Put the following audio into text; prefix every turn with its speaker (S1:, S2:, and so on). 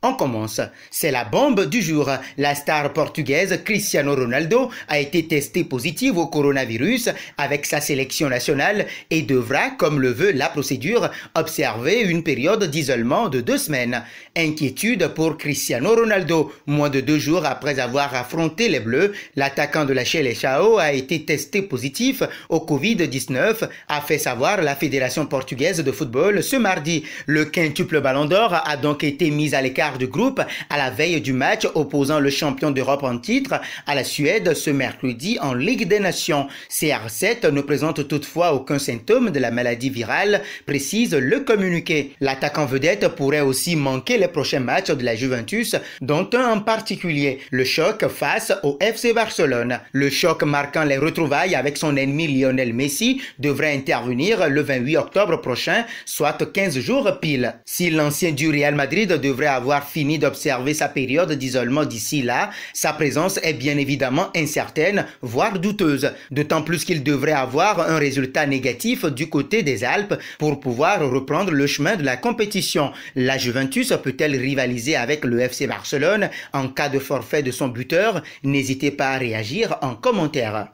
S1: On commence. C'est la bombe du jour. La star portugaise Cristiano Ronaldo a été testée positive au coronavirus avec sa sélection nationale et devra, comme le veut la procédure, observer une période d'isolement de deux semaines. Inquiétude pour Cristiano Ronaldo. Moins de deux jours après avoir affronté les Bleus, l'attaquant de la Chelsea a été testé positif au Covid-19, a fait savoir la Fédération portugaise de football ce mardi. Le quintuple ballon d'or a donc été mis à l'écart du groupe à la veille du match opposant le champion d'Europe en titre à la Suède ce mercredi en Ligue des Nations. CR7 ne présente toutefois aucun symptôme de la maladie virale, précise le communiqué. L'attaquant vedette pourrait aussi manquer les prochains matchs de la Juventus, dont un en particulier, le choc face au FC Barcelone. Le choc marquant les retrouvailles avec son ennemi Lionel Messi devrait intervenir le 28 octobre prochain, soit 15 jours pile. Si l'ancien du Real Madrid devrait avoir fini d'observer sa période d'isolement d'ici là, sa présence est bien évidemment incertaine, voire douteuse, d'autant plus qu'il devrait avoir un résultat négatif du côté des Alpes pour pouvoir reprendre le chemin de la compétition. La Juventus peut-elle rivaliser avec le FC Barcelone en cas de forfait de son buteur N'hésitez pas à réagir en commentaire.